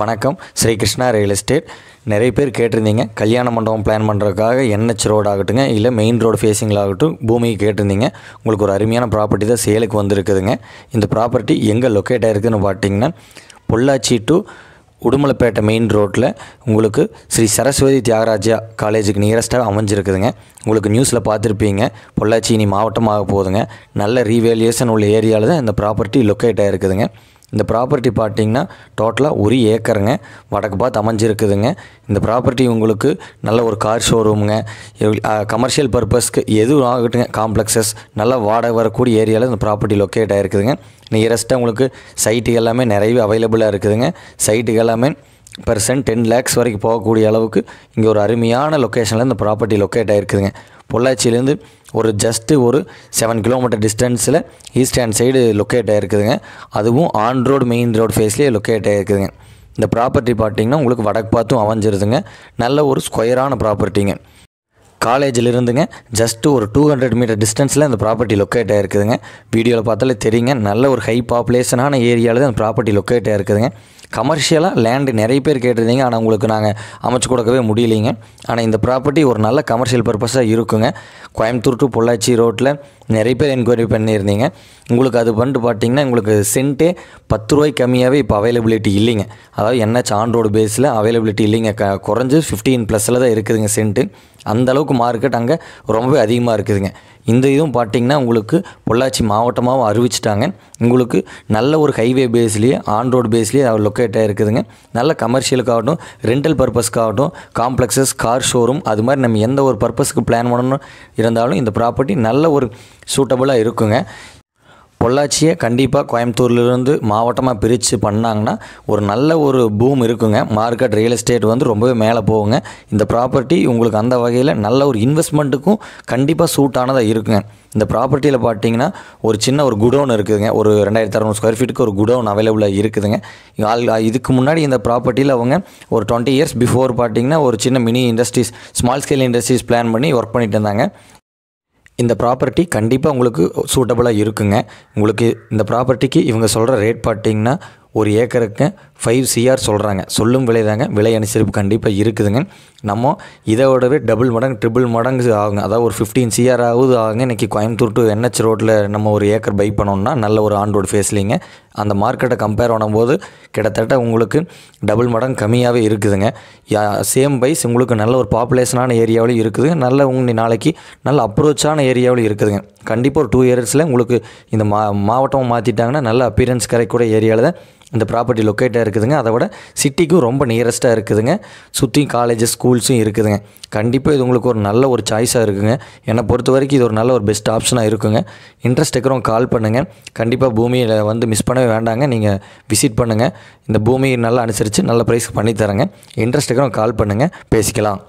வணக்கம் Sri Krishna real estate நிறைய பேர் கேட்டிருந்தீங்க கல்யாண மண்டபம் பிளான் பண்ணுறதுக்காக என்ஹெச் ரோடு ஆகட்டுங்க இல்லை மெயின் ரோடு ஃபேஸிங்கில் ஆகட்டும் பூமிக்கு கேட்டிருந்தீங்க உங்களுக்கு ஒரு அருமையான ப்ராப்பர்ட்டி தான் சேலுக்கு வந்திருக்குதுங்க இந்த ப்ராப்பர்ட்டி எங்கே லொக்கேட் ஆகிருக்குன்னு பார்த்தீங்கன்னா பொள்ளாச்சி டு உடுமலைப்பேட்டை மெயின் ரோட்டில் உங்களுக்கு ஸ்ரீ சரஸ்வதி தியாகராஜா காலேஜுக்கு நியரஸ்ட்டாக அமைஞ்சிருக்குதுங்க உங்களுக்கு நியூஸில் பார்த்துருப்பீங்க பொள்ளாச்சி இனி மாவட்டமாக போகுதுங்க நல்ல ரீவேல்யூஷன் உள்ள ஏரியாவில் தான் இந்த ப்ராப்பர்ட்டி லொக்கேட் ஆகிருக்குதுங்க இந்த ப்ராப்பர்ட்டி பார்த்தீங்கன்னா டோட்டலாக ஒரு ஏக்கருங்க வடக்கு பார்த்து அமைஞ்சிருக்குதுங்க இந்த ப்ராப்பர்ட்டி உங்களுக்கு நல்ல ஒரு கார் ஷோரூமுங்க கமர்ஷியல் பர்பஸ்க்கு எதுவும் ஆகட்டுங்க காம்ப்ளெக்ஸஸ் நல்லா வாடகை வரக்கூடிய ஏரியாவில் இந்த ப்ராப்பர்ட்டி லொக்கேட் ஆகிருக்குதுங்க நியரஸ்ட்டாக உங்களுக்கு சைட்டு எல்லாமே நிறைய அவைலபிளாக இருக்குதுங்க சைட்டுக்கு எல்லாமே பர்சன்ட் டென் லேக்ஸ் வரைக்கும் போகக்கூடிய அளவுக்கு இங்கே ஒரு அருமையான லொக்கேஷனில் இந்த ப்ராப்பர்ட்டி லொக்கேட் ஆகிருக்குதுங்க பொள்ளாச்சியிலேருந்து ஒரு ஜஸ்ட்டு ஒரு செவன் கிலோமீட்டர் டிஸ்டன்ஸில் ஈஸ்ட் ஹேண்ட் சைடு லொக்கேட் ஆகிருக்குதுங்க அதுவும் ஆன் ரோடு மெயின் ரோடு ஃபேஸ்லேயே லொக்கேட் ஆகிருக்குதுங்க இந்த ப்ராப்பர்ட்டி பார்த்திங்கன்னா உங்களுக்கு வடக்கு பார்த்தும் அமைஞ்சிருதுங்க நல்ல ஒரு ஸ்கொயரான ப்ராப்பர்ட்டிங்க காலேஜில் இருந்துங்க ஜஸ்ட்டு ஒரு டூ ஹண்ட்ரட் மீட்டர் டிஸ்டன்ஸில் அந்த ப்ராப்பர்ட்டி லொக்கேட் ஆகிருக்குதுங்க வீடியோவில் பார்த்தாலே தெரியுங்க நல்ல ஒரு ஹை பாப்புலேஷனான ஏரியாவில் அந்த ப்ராப்பர்ட்டி லொக்கேட் ஆகிருக்குதுங்க கமர்ஷியலாக லேண்டு நிறைய பேர் கேட்டிருந்தீங்க ஆனால் உங்களுக்கு நாங்கள் அமைச்சு கொடுக்கவே முடியலைங்க ஆனால் இந்த ப்ராப்பர்ட்டி ஒரு நல்ல கமர்ஷியல் பர்பஸாக இருக்குங்க கோயம்புத்தூர் டு பொள்ளாச்சி ரோட்டில் நிறைய பேர் என்கொயரி பண்ணியிருந்தீங்க உங்களுக்கு அது பண்ணிட்டு பார்த்தீங்கன்னா உங்களுக்கு சென்ட்டே பத்து ரூபாய் கம்மியாகவே இப்போ அவைலபிலிட்டி இல்லைங்க அதாவது என்ன ஆன் ரோடு பேஸில் அவைலபிலிட்டி இல்லைங்க க குறைஞ்சி ஃபிஃப்டீன் ப்ளஸில் தான் இருக்குதுங்க சென்ட்டு அந்தளவுக்கு மார்க்கெட் அங்கே ரொம்பவே அதிகமாக இருக்குதுங்க இந்த இதுவும் பார்த்திங்கன்னா உங்களுக்கு பொள்ளாச்சி மாவட்டமாகவும் அறிவிச்சிட்டாங்க உங்களுக்கு நல்ல ஒரு ஹைவே பேஸ்லேயே ஆன் ரோடு பேஸ்லேயே லொக்கேட் ஆகிருக்குதுங்க நல்ல கமர்ஷியலுக்காகட்டும் ரெண்டல் பர்பஸ்க்காகட்டும் காம்ப்ளெக்ஸஸ் கார் ஷோரூம் அது மாதிரி நம்ம எந்த ஒரு பர்பஸ்க்கு பிளான் பண்ணணும் இருந்தாலும் இந்த ப்ராப்பர்ட்டி நல்ல ஒரு சூட்டபுளாக இருக்குங்க பொள்ளாச்சியை கண்டிப்பாக கோயம்புத்தூர்லேருந்து மாவட்டமாக பிரித்து பண்ணாங்கன்னா ஒரு நல்ல ஒரு பூம் இருக்குங்க மார்க்கெட் ரியல் எஸ்டேட் வந்து ரொம்பவே மேலே போகுங்க இந்த ப்ராப்பர்ட்டி உங்களுக்கு அந்த வகையில் நல்ல ஒரு இன்வெஸ்ட்மெண்ட்டுக்கும் கண்டிப்பாக சூட்டானதாக இருக்குங்க இந்த ப்ராப்பர்ட்டியில் பார்த்தீங்கன்னா ஒரு சின்ன ஒரு குடோன் இருக்குதுங்க ஒரு ரெண்டாயிரத்தி அறநூறு ஸ்கொயர் ஃபீட்டுக்கு ஒரு குடோன் அவைலபிளாக இருக்குதுங்க இதுக்கு முன்னாடி இந்த ப்ராப்பர்ட்டியில் அவங்க ஒரு டுவெண்ட்டி இயர்ஸ் பிஃபோர் பார்த்தீங்கன்னா ஒரு சின்ன mini industries small scale industries plan பண்ணி ஒர்க் பண்ணிட்டு இருந்தாங்க இந்த ப்ராப்பர்ட்டி கண்டிப்பாக உங்களுக்கு சூட்டபுளாக இருக்குங்க உங்களுக்கு இந்த ப்ராப்பர்ட்டிக்கு இவங்க சொல்கிற ரேட் பார்த்திங்கன்னா ஒரு ஏக்கருக்கு ஃபைவ் சிஆர் சொல்கிறாங்க சொல்லும் விலை தாங்க விலை அனுசரிப்பு கண்டிப்பாக இருக்குதுங்க நம்ம இதோடவே டபுள் மடங்கு ட்ரிபிள் மடங்கு ஆகுங்க அதாவது ஒரு ஃபிஃப்டீன் சிஆர் ஆகுது ஆகுங்க இன்றைக்கி கோயம்புத்தூர் டு என்ஹெச் ரோட்டில் நம்ம ஒரு ஏக்கர் பை பண்ணோம்னா நல்ல ஒரு ஆன் ரோடு ஃபேஸ்லிங்க அந்த மார்க்கெட்டை கம்பேர் பண்ணும்போது கிட்டத்தட்ட உங்களுக்கு டபுள் மடங்கு கம்மியாகவே இருக்குதுங்க சேம் பைஸ் உங்களுக்கு நல்ல ஒரு பாப்புலேஷனான ஏரியாவிலையும் இருக்குது நல்ல உங்களுக்கு நாளைக்கு நல்ல அப்ரோச்சான ஏரியாவிலும் இருக்குதுங்க கண்டிப்பாக ஒரு டூ இயர்ஸில் உங்களுக்கு இந்த மா மாவட்டம் மாற்றிட்டாங்கன்னா நல்ல அப்பியரன்ஸ் கிடைக்கக்கூடிய ஏரியாவில் தான் இந்த ப்ராப்பர்ட்டி லொக்கேட்டாக இருக்குதுங்க அதை விட சிட்டிக்கும் ரொம்ப நியரஸ்ட்டாக இருக்குதுங்க சுற்றியும் காலேஜஸ் ஸ்கூல்ஸும் இருக்குதுங்க கண்டிப்பாக இது உங்களுக்கு ஒரு நல்ல ஒரு சாய்ஸாக இருக்குங்க என்னை பொறுத்த வரைக்கும் இது ஒரு நல்ல ஒரு பெஸ்ட் ஆப்ஷனாக இருக்குங்க இன்ட்ரெஸ்ட் இருக்கிறவங்க கால் பண்ணுங்கள் கண்டிப்பாக பூமியில் வந்து மிஸ் பண்ணவே வேண்டாங்க நீங்கள் விசிட் பண்ணுங்கள் இந்த பூமியை நல்லா அனுசரித்து நல்ல ப்ரைஸ்க்கு பண்ணித்தரேங்க இன்ட்ரெஸ்ட் இருக்கிறவங்க கால் பண்ணுங்கள் பேசிக்கலாம்